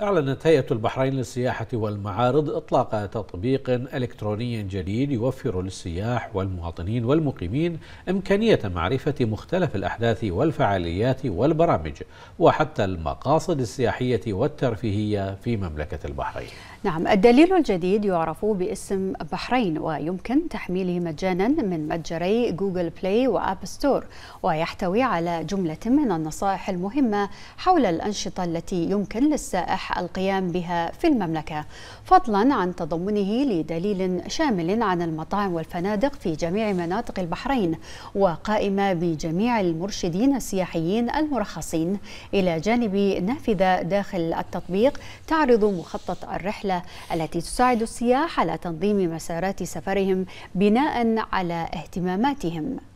أعلنت هيئة البحرين للسياحة والمعارض إطلاق تطبيق إلكتروني جديد يوفر للسياح والمواطنين والمقيمين إمكانية معرفة مختلف الأحداث والفعاليات والبرامج وحتى المقاصد السياحية والترفيهية في مملكة البحرين. نعم الدليل الجديد يعرف باسم بحرين ويمكن تحميله مجانا من متجري جوجل بلاي وآب ستور ويحتوي على جملة من النصائح المهمة حول الأنشطة التي يمكن للسائح القيام بها في المملكة فضلا عن تضمنه لدليل شامل عن المطاعم والفنادق في جميع مناطق البحرين وقائمة بجميع المرشدين السياحيين المرخصين إلى جانب نافذة داخل التطبيق تعرض مخطط الرحلة التي تساعد السياح على تنظيم مسارات سفرهم بناء على اهتماماتهم